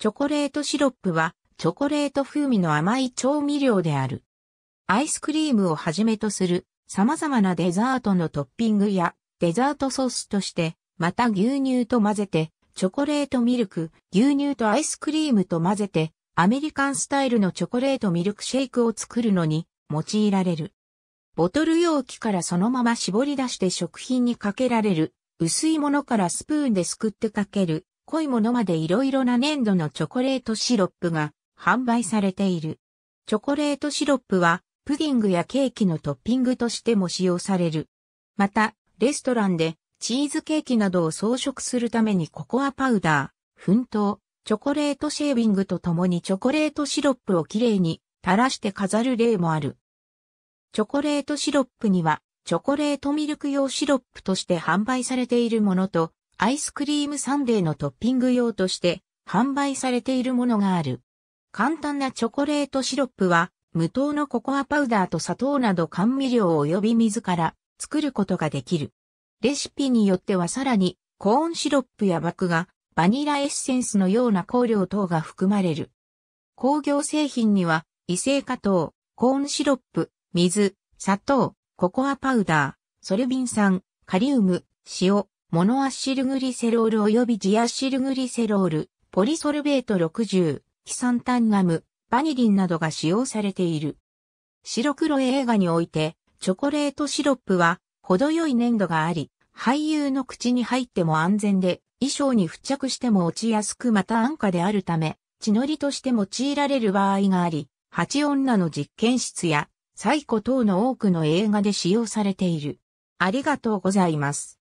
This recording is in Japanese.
チョコレートシロップは、チョコレート風味の甘い調味料である。アイスクリームをはじめとする様々なデザートのトッピングやデザートソースとして、また牛乳と混ぜて、チョコレートミルク、牛乳とアイスクリームと混ぜて、アメリカンスタイルのチョコレートミルクシェイクを作るのに用いられる。ボトル容器からそのまま絞り出して食品にかけられる、薄いものからスプーンですくってかける濃いものまで色々な粘土のチョコレートシロップが販売されている。チョコレートシロップはプディングやケーキのトッピングとしても使用される。また、レストランでチーズケーキなどを装飾するためにココアパウダー、粉糖、チョコレートシェービングとともにチョコレートシロップをきれいに垂らして飾る例もある。チョコレートシロップには、チョコレートミルク用シロップとして販売されているものと、アイスクリームサンデーのトッピング用として販売されているものがある。簡単なチョコレートシロップは、無糖のココアパウダーと砂糖など甘味料を及び水から作ることができる。レシピによってはさらに、コーンシロップやクがバニラエッセンスのような香料等が含まれる。工業製品には、異性化糖、コーンシロップ、水、砂糖、ココアパウダー、ソルビン酸、カリウム、塩、モノアシルグリセロール及びジアシルグリセロール、ポリソルベート60、キサンタンガム、バニリンなどが使用されている。白黒映画において、チョコレートシロップは、程よい粘度があり、俳優の口に入っても安全で、衣装に付着しても落ちやすくまた安価であるため、血のりとして用いられる場合があり、八女の実験室や、サイコ等の多くの映画で使用されている。ありがとうございます。